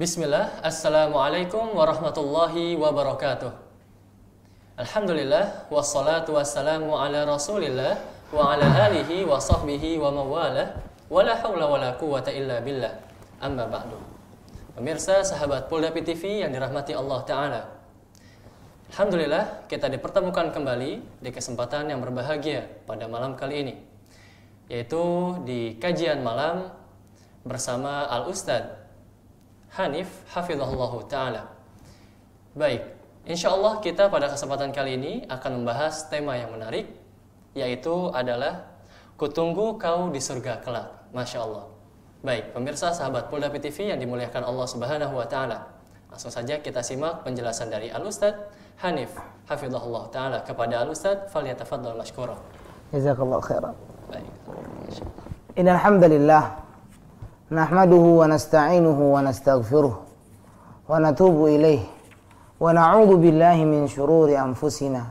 Bismillah, Assalamualaikum warahmatullahi wabarakatuh Alhamdulillah, wassalatu wassalamu ala rasulillah Wa ala alihi wa sahbihi wa mawala Wa la hawla wa la quwata illa billah Amma ba'du Pemirsa sahabat Pulda PTV yang dirahmati Allah Ta'ala Alhamdulillah, kita dipertemukan kembali di kesempatan yang berbahagia pada malam kali ini, yaitu di kajian malam bersama Al-Ustad Hanif Hafizahullah Ta'ala. Baik, insya Allah kita pada kesempatan kali ini akan membahas tema yang menarik, yaitu adalah Kutunggu Kau di Surga Kelak. Masya Allah. Baik, pemirsa sahabat Polda PTV yang dimuliakan Allah Subhanahu wa Ta'ala. Langsung saja kita simak penjelasan dari Al-Ustadz Hanif hafizahullah taala kepada al-ustaz falyatafaddal mashkura. Jazakallahu khairan. Baik. Innal hamdalillah nahmaduhu wa nasta'inuhu wa nastaghfiruh wa natubu ilayh wa na'udzu billahi min shururi anfusina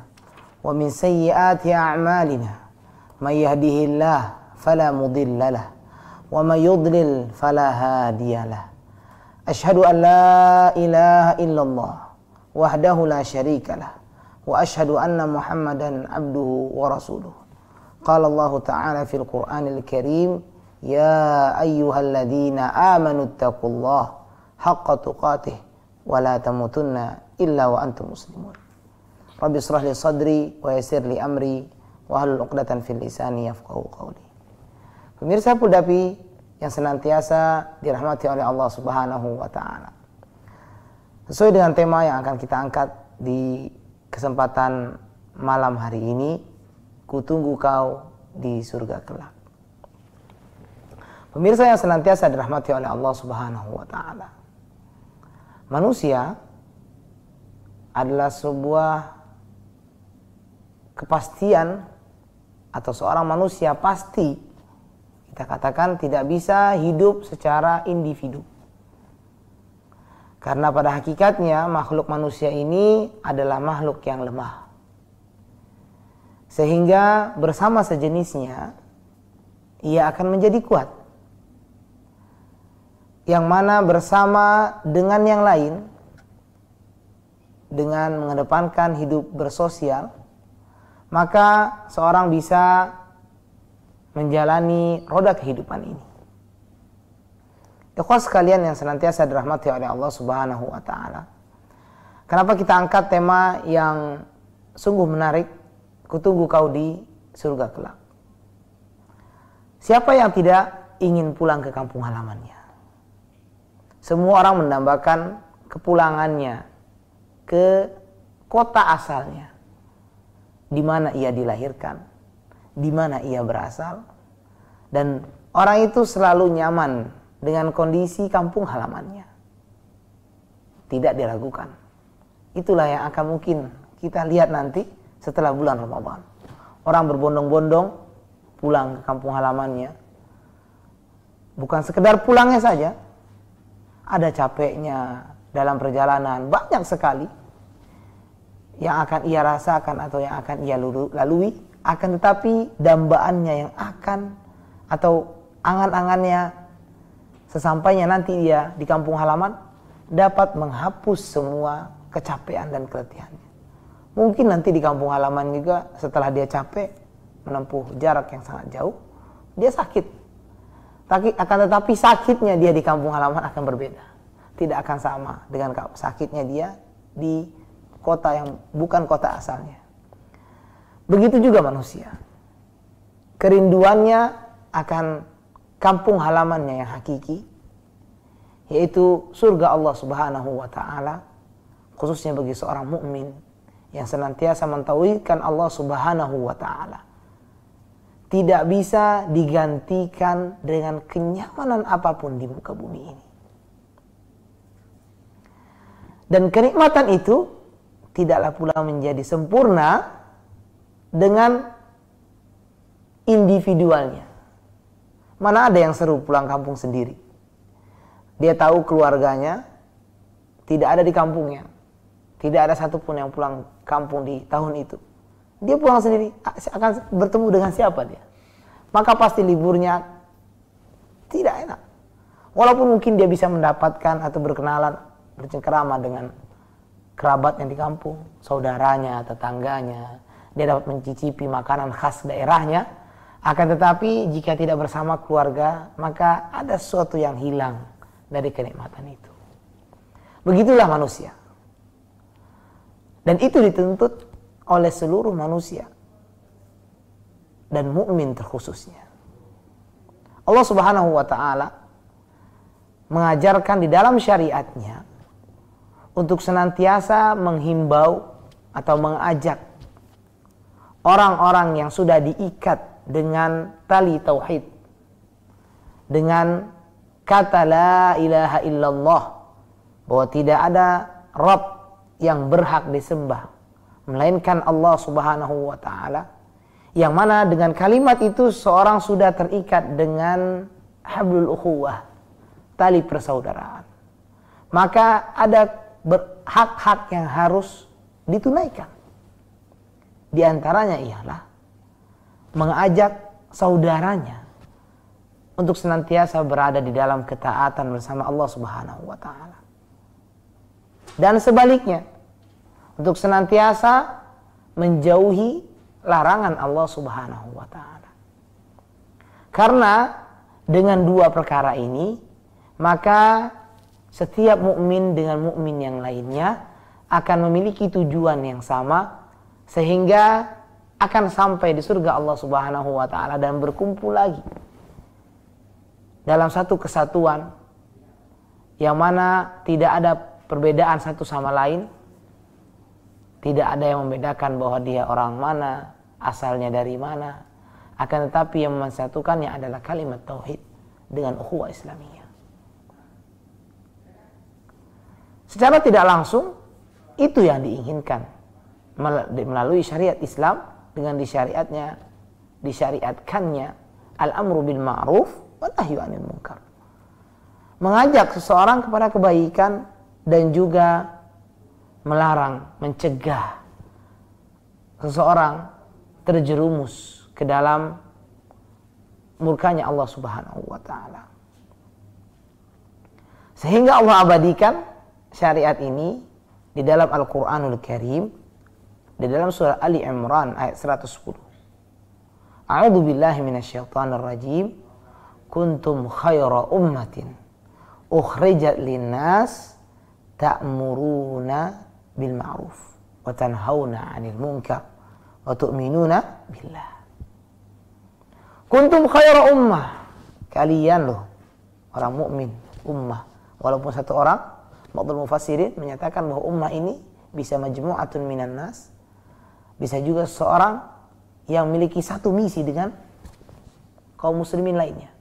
wa min sayyiati a'malina may yahdihillah fala mudilla lahu ومن يضلل فلا هادي له أشهد أن لا إله إلا الله وحده لا شريك له واشهد ان محمدا عبده ورسوله قال الله تعالى في القران الكريم يا ايها الذين امنوا اتقوا الله حق تقاته ولا تموتن الا وانتم مسلمون رب اشرح لي صدري ويسر لي امري wahlul 'uqdatan في اللسان yafqahu قولي Pemirsa Pudapi yang senantiasa dirahmati oleh Allah Subhanahu wa taala. Sesuai dengan tema yang akan kita angkat di kesempatan malam hari ini, kutunggu kau di surga kelak. Pemirsa yang senantiasa dirahmati oleh Allah Subhanahu wa taala. Manusia adalah sebuah kepastian atau seorang manusia pasti kita katakan tidak bisa hidup secara individu karena pada hakikatnya makhluk manusia ini adalah makhluk yang lemah. Sehingga bersama sejenisnya ia akan menjadi kuat. Yang mana bersama dengan yang lain dengan mengedepankan hidup bersosial maka seorang bisa menjalani roda kehidupan ini. Ikhwas sekalian yang senantiasa dirahmati oleh Allah Subhanahu wa taala. Kenapa kita angkat tema yang sungguh menarik? Kutunggu kau di surga kelak. Siapa yang tidak ingin pulang ke kampung halamannya? Semua orang mendambakan kepulangannya ke kota asalnya. Di mana ia dilahirkan, di mana ia berasal dan orang itu selalu nyaman dengan kondisi kampung halamannya. Tidak diragukan. Itulah yang akan mungkin kita lihat nanti setelah bulan Ramadan. Orang berbondong-bondong pulang ke kampung halamannya. Bukan sekedar pulangnya saja. Ada capeknya dalam perjalanan. Banyak sekali yang akan ia rasakan atau yang akan ia lalui. Akan tetapi dambaannya yang akan atau angan-angannya sesampainya nanti dia di kampung halaman dapat menghapus semua kecapean dan keletihannya. Mungkin nanti di kampung halaman juga setelah dia capek menempuh jarak yang sangat jauh, dia sakit. Tapi akan tetapi sakitnya dia di kampung halaman akan berbeda. Tidak akan sama dengan sakitnya dia di kota yang bukan kota asalnya. Begitu juga manusia. Kerinduannya akan kampung halamannya yang hakiki yaitu surga Allah Subhanahu wa taala khususnya bagi seorang mukmin yang senantiasa mentauhidkan Allah Subhanahu wa taala tidak bisa digantikan dengan kenyamanan apapun di muka bumi ini. Dan kenikmatan itu tidaklah pula menjadi sempurna dengan individualnya. Mana ada yang seru pulang kampung sendiri? Dia tahu keluarganya tidak ada di kampungnya. Tidak ada satupun yang pulang kampung di tahun itu. Dia pulang sendiri ah, akan bertemu dengan siapa dia? Maka pasti liburnya tidak enak. Walaupun mungkin dia bisa mendapatkan atau berkenalan bercengkerama dengan kerabat yang di kampung, saudaranya, tetangganya, dia dapat mencicipi makanan khas daerahnya, akan tetapi jika tidak bersama keluarga, maka ada sesuatu yang hilang dari kenikmatan itu. Begitulah manusia. Dan itu dituntut oleh seluruh manusia dan mukmin terkhususnya. Allah Subhanahu wa taala mengajarkan di dalam syariatnya untuk senantiasa menghimbau atau mengajak orang-orang yang sudah diikat dengan tali tauhid dengan kata la ilaha illallah bahwa tidak ada Rob yang berhak disembah melainkan Allah Subhanahu wa taala yang mana dengan kalimat itu seorang sudah terikat dengan hablul ukhuwah tali persaudaraan maka ada hak-hak yang harus ditunaikan di antaranya ialah mengajak saudaranya untuk senantiasa berada di dalam ketaatan bersama Allah Subhanahu wa taala. Dan sebaliknya, untuk senantiasa menjauhi larangan Allah Subhanahu wa taala. Karena dengan dua perkara ini, maka setiap mukmin dengan mukmin yang lainnya akan memiliki tujuan yang sama sehingga akan sampai di surga Allah Subhanahu wa taala dan berkumpul lagi dalam satu kesatuan yang mana tidak ada perbedaan satu sama lain tidak ada yang membedakan bahwa dia orang mana asalnya dari mana akan tetapi yang mensatukannya adalah kalimat tauhid dengan ukhuwah Islamiyah secara tidak langsung itu yang diinginkan melalui syariat Islam dengan disyariatnya disyariatkannya al-amru bil ma'ruf wa nahyu anil munkar. Mengajak seseorang kepada kebaikan dan juga melarang, mencegah seseorang terjerumus ke dalam murkanya Allah Subhanahu wa taala. Sehingga Allah abadikan syariat ini di dalam Al-Qur'anul Karim di dalam surah Ali Imran ayat 110. A'udzu billahi minasyaitonir rajim. Kuntum khaira ummatin ukhrijat linnas ta'muruna bil ma'ruf wa tanhauna 'anil munkar wa tu'minuna billah. Kuntum khaira ummah. Kalian loh orang mukmin, ummah. Walaupun satu orang, Ma'dul Mufassirin menyatakan bahwa ummah ini bisa majmu'atun minan nas bisa juga seorang yang memiliki satu misi dengan kaum muslimin lainnya.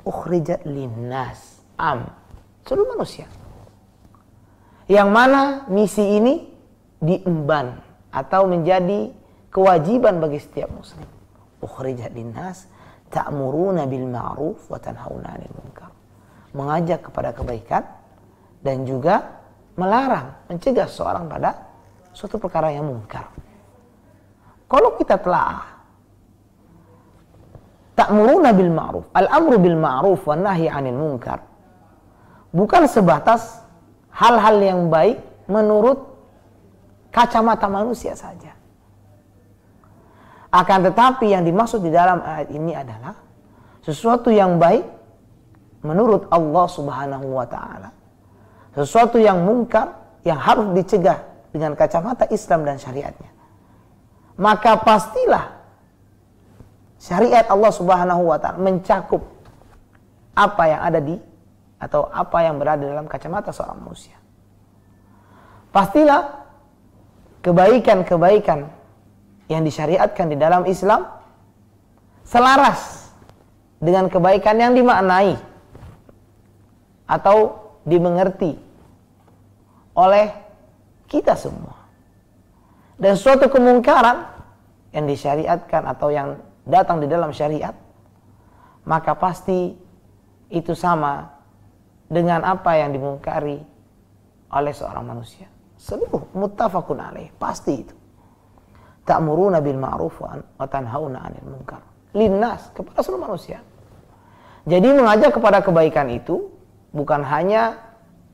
Ukhrijat linnas am. Seluruh manusia. Yang mana misi ini diemban atau menjadi kewajiban bagi setiap muslim. Ukhrijat linnas ta'muruna bil ma'ruf wa tanhauna 'anil munkar. Mengajak kepada kebaikan dan juga melarang, mencegah seorang pada suatu perkara yang mungkar. Kalau kita telah muruna bil ma'ruf, al-amru bil ma'ruf wa nahi 'anil munkar. Bukan sebatas hal-hal yang baik menurut kacamata manusia saja. Akan tetapi yang dimaksud di dalam ayat ini adalah sesuatu yang baik menurut Allah Subhanahu wa taala. Sesuatu yang mungkar yang harus dicegah dengan kacamata Islam dan syariatnya maka pastilah syariat Allah Subhanahu wa taala mencakup apa yang ada di atau apa yang berada dalam kacamata seorang manusia. Pastilah kebaikan-kebaikan yang disyariatkan di dalam Islam selaras dengan kebaikan yang dimaknai atau dimengerti oleh kita semua. Dan suatu kemungkaran yang disyariatkan atau yang datang di dalam syariat maka pasti itu sama dengan apa yang dimungkari oleh seorang manusia. Seluruh mutafakun alaih, pasti itu. Ta'muruna bil ma'ruf wa tanhauna 'anil munkar. Linnas kepada seluruh manusia. Jadi mengajak kepada kebaikan itu bukan hanya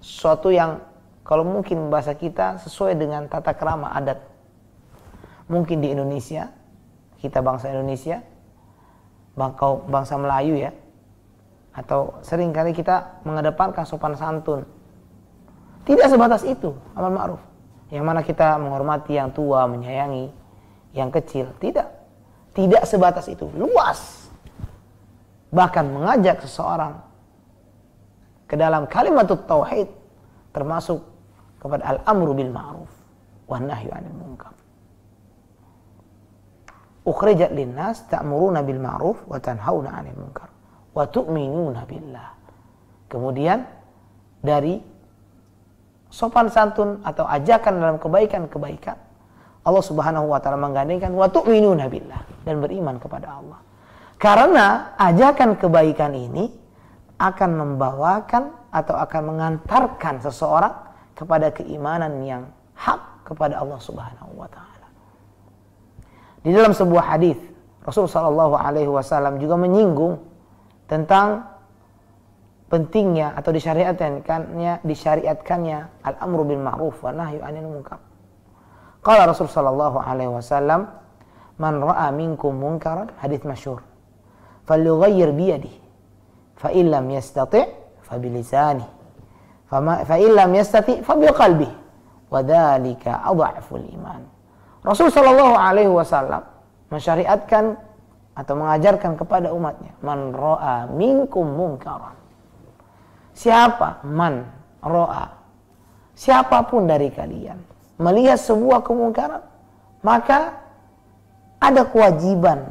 suatu yang kalau mungkin bahasa kita sesuai dengan tata kerama adat mungkin di Indonesia, kita bangsa Indonesia, bangkau bangsa Melayu ya, atau seringkali kita mengedepankan sopan santun. Tidak sebatas itu amal ma'ruf. Yang mana kita menghormati yang tua, menyayangi yang kecil. Tidak. Tidak sebatas itu. Luas. Bahkan mengajak seseorang ke dalam kalimat tauhid termasuk kepada al-amru bil ma'ruf wa nahyu anil munkar ukhrijat linnas ta'muruna bil ma'ruf wa tanhauna 'anil munkar wa tu'minuna billah. Kemudian dari sopan santun atau ajakan dalam kebaikan-kebaikan Allah Subhanahu wa taala menggandengkan wa tu'minuna billah dan beriman kepada Allah. Karena ajakan kebaikan ini akan membawakan atau akan mengantarkan seseorang kepada keimanan yang hak kepada Allah Subhanahu wa taala. Di dalam sebuah hadis Rasul Shallallahu Alaihi Wasallam juga menyinggung tentang pentingnya atau disyariatkannya disyariatkannya al-amru bil ma'ruf wa nahyu anil munkar. Qala Rasul sallallahu alaihi wasallam, "Man ra'a minkum munkaran" hadis masyhur. "Falyughayyir bi yadihi. Fa in lam yastati' fa bi lisanihi. Fa in lam yastati' fa bi qalbihi. Wa dhalika adhaful iman." Rasul Shallallahu Alaihi Wasallam mensyariatkan atau mengajarkan kepada umatnya man roa minkum mungkaran. Siapa man roa? Siapapun dari kalian melihat sebuah kemungkaran, maka ada kewajiban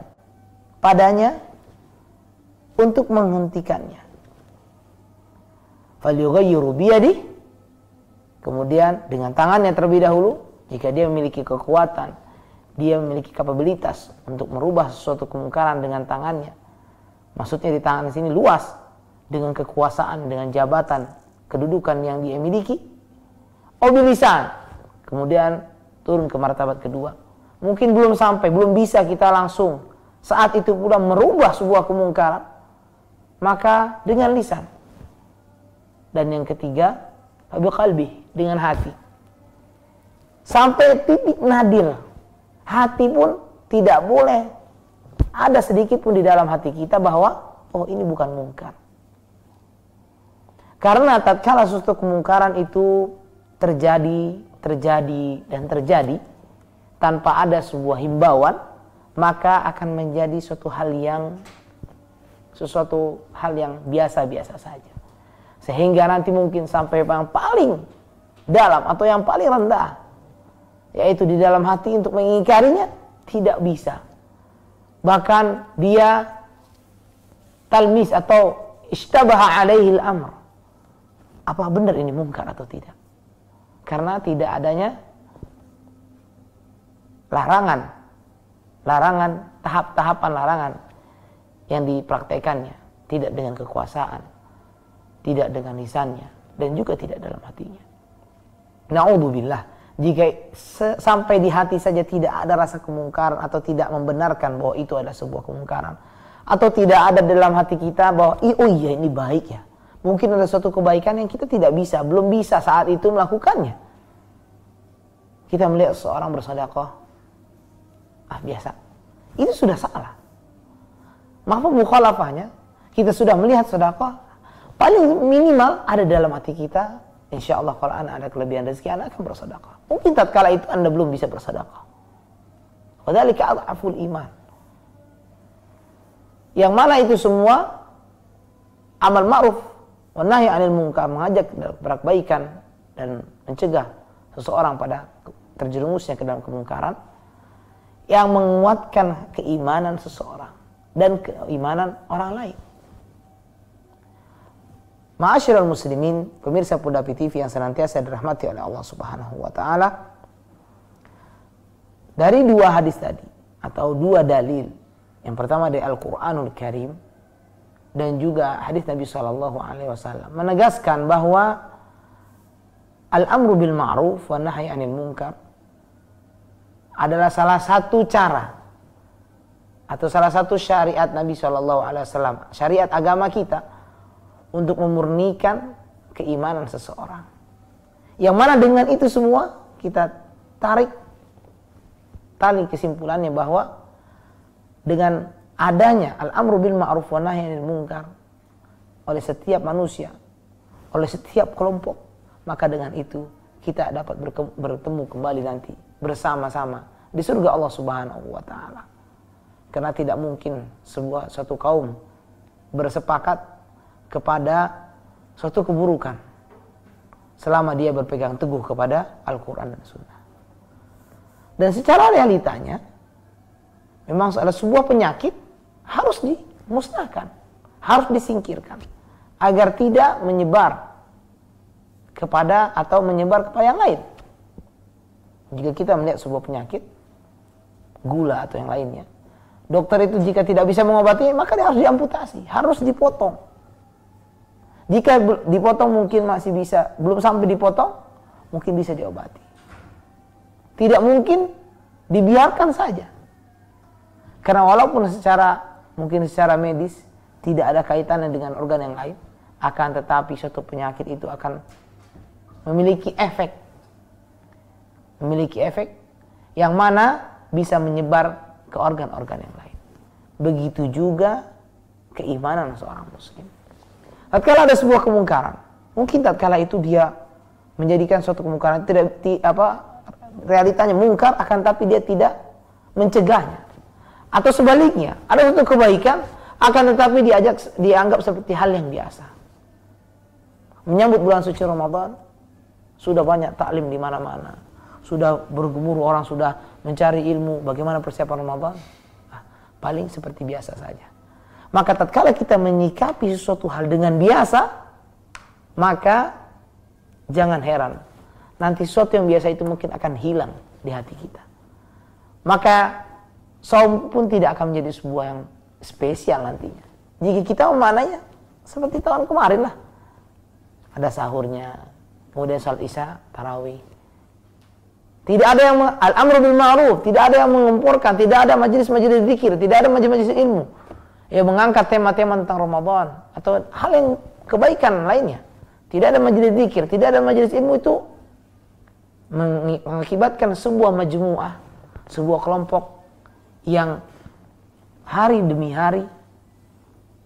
padanya untuk menghentikannya. kemudian dengan tangannya terlebih dahulu jika dia memiliki kekuatan, dia memiliki kapabilitas untuk merubah sesuatu kemungkaran dengan tangannya. Maksudnya di tangan sini luas dengan kekuasaan, dengan jabatan, kedudukan yang dia miliki. Obilisan, kemudian turun ke martabat kedua. Mungkin belum sampai, belum bisa kita langsung saat itu pula merubah sebuah kemungkaran. Maka dengan lisan. Dan yang ketiga, kalbi dengan hati Sampai titik nadir. Hati pun tidak boleh ada sedikit pun di dalam hati kita bahwa oh ini bukan mungkar. Karena tatkala suatu kemungkaran itu terjadi, terjadi dan terjadi tanpa ada sebuah himbauan, maka akan menjadi suatu hal yang sesuatu hal yang biasa-biasa saja. Sehingga nanti mungkin sampai yang paling dalam atau yang paling rendah yaitu di dalam hati untuk mengingkarinya tidak bisa. Bahkan dia talmis atau istabaha alaihi amr Apa benar ini mungkar atau tidak? Karena tidak adanya larangan. Larangan, tahap-tahapan larangan yang dipraktekannya. Tidak dengan kekuasaan. Tidak dengan lisannya. Dan juga tidak dalam hatinya. Na'udzubillah jika sampai di hati saja tidak ada rasa kemungkaran atau tidak membenarkan bahwa itu adalah sebuah kemungkaran atau tidak ada dalam hati kita bahwa oh iya ini baik ya mungkin ada suatu kebaikan yang kita tidak bisa belum bisa saat itu melakukannya kita melihat seorang bersodakoh ah biasa itu sudah salah maaf mukhalafahnya kita sudah melihat sodakoh paling minimal ada dalam hati kita Insya Allah kalau anak ada kelebihan rezeki, anak akan bersedekah. Mungkin tatkala itu anda belum bisa bersedekah. Wadhalika aful iman. Yang mana itu semua amal ma'ruf wa 'anil munkar, mengajak berakbaikan dan mencegah seseorang pada terjerumusnya ke dalam kemungkaran yang menguatkan keimanan seseorang dan keimanan orang lain. Ma'asyiral muslimin, pemirsa Pudapi TV yang senantiasa dirahmati oleh Allah Subhanahu wa taala. Dari dua hadis tadi atau dua dalil. Yang pertama dari Al-Qur'anul Karim dan juga hadis Nabi Shallallahu alaihi wasallam menegaskan bahwa al-amru bil ma'ruf wa nahyi anil munkar adalah salah satu cara atau salah satu syariat Nabi Shallallahu alaihi wasallam, syariat agama kita untuk memurnikan keimanan seseorang. Yang mana dengan itu semua kita tarik tali kesimpulannya bahwa dengan adanya al-amru bil ma'ruf wa nahi anil munkar oleh setiap manusia, oleh setiap kelompok, maka dengan itu kita dapat bertemu kembali nanti bersama-sama di surga Allah Subhanahu wa taala. Karena tidak mungkin sebuah satu kaum bersepakat kepada suatu keburukan selama dia berpegang teguh kepada Al-Quran dan Sunnah. Dan secara realitanya, memang ada sebuah penyakit harus dimusnahkan, harus disingkirkan, agar tidak menyebar kepada atau menyebar kepada yang lain. Jika kita melihat sebuah penyakit, gula atau yang lainnya, dokter itu jika tidak bisa mengobati, maka dia harus diamputasi, harus dipotong jika dipotong mungkin masih bisa, belum sampai dipotong mungkin bisa diobati. Tidak mungkin dibiarkan saja. Karena walaupun secara mungkin secara medis tidak ada kaitannya dengan organ yang lain, akan tetapi suatu penyakit itu akan memiliki efek memiliki efek yang mana bisa menyebar ke organ-organ yang lain. Begitu juga keimanan seorang muslim tatkala ada sebuah kemungkaran, mungkin tatkala itu dia menjadikan suatu kemungkaran tidak ti, apa realitanya mungkar akan tapi dia tidak mencegahnya. Atau sebaliknya, ada suatu kebaikan akan tetapi diajak dianggap seperti hal yang biasa. Menyambut bulan suci Ramadan, sudah banyak taklim di mana-mana. Sudah bergemuruh orang sudah mencari ilmu bagaimana persiapan Ramadan. Nah, paling seperti biasa saja. Maka tatkala kita menyikapi sesuatu hal dengan biasa, maka jangan heran. Nanti sesuatu yang biasa itu mungkin akan hilang di hati kita. Maka saum pun tidak akan menjadi sebuah yang spesial nantinya. Jika kita memananya seperti tahun kemarin lah. Ada sahurnya, kemudian salat isya, tarawih. Tidak ada yang al-amru bil ma'ruf, tidak ada yang mengumpulkan, tidak ada majelis-majelis zikir, tidak ada majelis-majelis ilmu ya mengangkat tema-tema tentang Ramadan atau hal yang kebaikan lainnya. Tidak ada majelis zikir, tidak ada majelis ilmu itu mengakibatkan sebuah majmuah, sebuah kelompok yang hari demi hari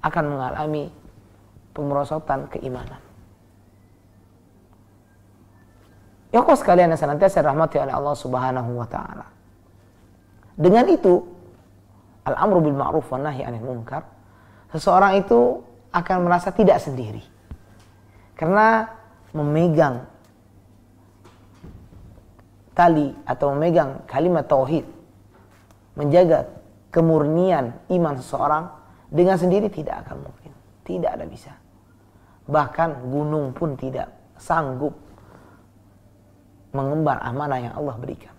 akan mengalami pemerosotan keimanan. Ya kok sekalian yang senantiasa rahmati oleh Allah Subhanahu wa taala. Dengan itu al-amru bil ma'ruf wa nahi anil munkar, seseorang itu akan merasa tidak sendiri. Karena memegang tali atau memegang kalimat tauhid, menjaga kemurnian iman seseorang dengan sendiri tidak akan mungkin, tidak ada bisa. Bahkan gunung pun tidak sanggup mengembar amanah yang Allah berikan.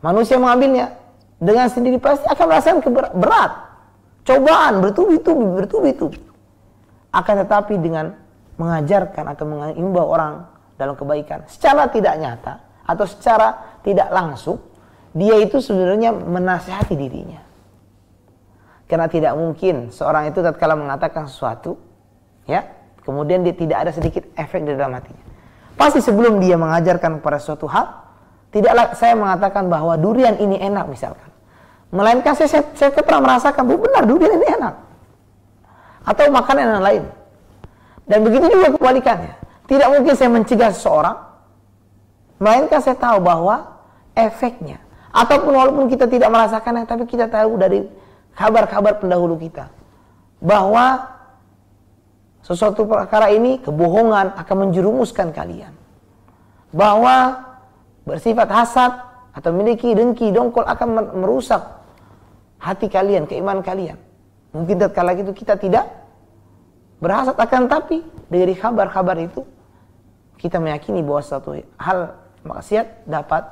Manusia mengambilnya, dengan sendiri pasti akan merasakan berat. Cobaan bertubi-tubi, bertubi-tubi. Akan tetapi dengan mengajarkan atau mengimbau orang dalam kebaikan secara tidak nyata atau secara tidak langsung, dia itu sebenarnya menasehati dirinya. Karena tidak mungkin seorang itu tatkala mengatakan sesuatu, ya, kemudian dia tidak ada sedikit efek di dalam hatinya. Pasti sebelum dia mengajarkan kepada suatu hal, tidaklah saya mengatakan bahwa durian ini enak misalkan. Melainkan saya, saya, saya pernah merasakan, benar durian ini enak. Atau makanan yang lain. Dan begitu juga kebalikannya. Tidak mungkin saya mencegah seseorang. Melainkan saya tahu bahwa efeknya. Ataupun walaupun kita tidak merasakannya, tapi kita tahu dari kabar-kabar pendahulu kita. Bahwa sesuatu perkara ini kebohongan akan menjerumuskan kalian. Bahwa bersifat hasad atau memiliki dengki, dongkol akan merusak hati kalian, keimanan kalian. Mungkin tatkala itu kita tidak berhasat akan tapi dari kabar-kabar itu kita meyakini bahwa satu hal maksiat dapat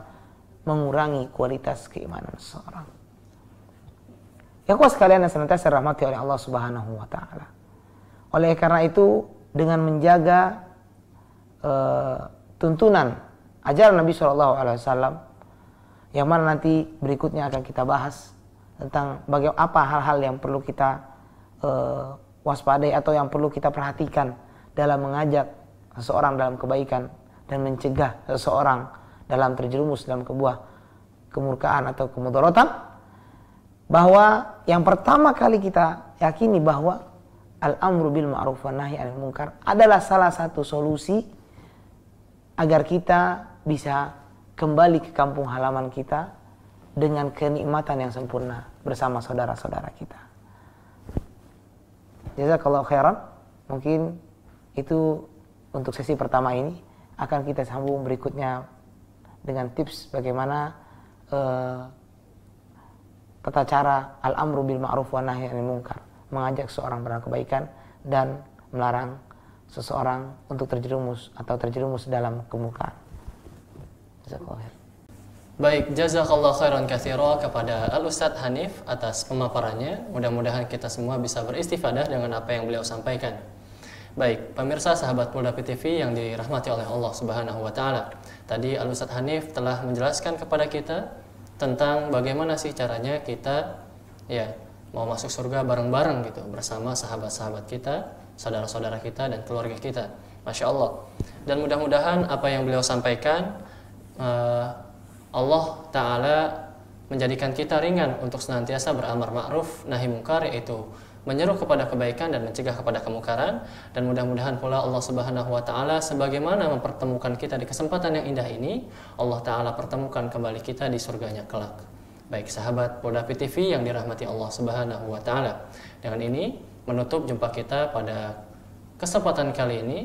mengurangi kualitas keimanan seseorang. Ya kuas sekalian yang senantiasa rahmati oleh Allah Subhanahu wa taala. Oleh karena itu dengan menjaga e, tuntunan ajaran Nabi Shallallahu alaihi wasallam yang mana nanti berikutnya akan kita bahas tentang bagaimana apa hal-hal yang perlu kita uh, waspadai atau yang perlu kita perhatikan dalam mengajak seseorang dalam kebaikan dan mencegah seseorang dalam terjerumus dalam kebuah kemurkaan atau kemudaratan bahwa yang pertama kali kita yakini bahwa al-amru bil ma'ruf wa nahi anil munkar adalah salah satu solusi agar kita bisa kembali ke kampung halaman kita dengan kenikmatan yang sempurna bersama saudara-saudara kita. Jazakallah khairan. Mungkin itu untuk sesi pertama ini akan kita sambung berikutnya dengan tips bagaimana uh, tata cara al-amru bil ma'ruf wa nahi anil munkar, mengajak seorang berbuat kebaikan dan melarang seseorang untuk terjerumus atau terjerumus dalam kemungkaran. Jazakallah khairan. Baik, jazakallah khairan kathiro kepada Al-Ustadz Hanif atas pemaparannya. Mudah-mudahan kita semua bisa beristifadah dengan apa yang beliau sampaikan. Baik, pemirsa sahabat Polda PTV yang dirahmati oleh Allah Subhanahu wa taala. Tadi Al-Ustadz Hanif telah menjelaskan kepada kita tentang bagaimana sih caranya kita ya mau masuk surga bareng-bareng gitu bersama sahabat-sahabat kita, saudara-saudara kita dan keluarga kita. Masya Allah. Dan mudah-mudahan apa yang beliau sampaikan eh, Allah Ta'ala menjadikan kita ringan untuk senantiasa beramar ma'ruf nahi mungkar yaitu menyeru kepada kebaikan dan mencegah kepada kemungkaran dan mudah-mudahan pula Allah Subhanahu wa taala sebagaimana mempertemukan kita di kesempatan yang indah ini Allah taala pertemukan kembali kita di surganya kelak. Baik sahabat Podapi PTV yang dirahmati Allah Subhanahu wa taala. Dengan ini menutup jumpa kita pada kesempatan kali ini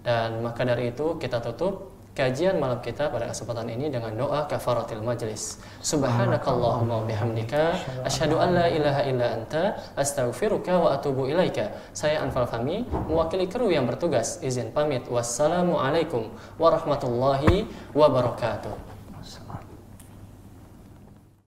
dan maka dari itu kita tutup kajian malam kita pada kesempatan ini dengan doa kafaratil majlis. Subhanakallahumma bihamdika asyhadu an la ilaha illa anta astaghfiruka wa atubu ilaika. Saya Anfal Fami mewakili kru yang bertugas izin pamit. Wassalamualaikum warahmatullahi wabarakatuh.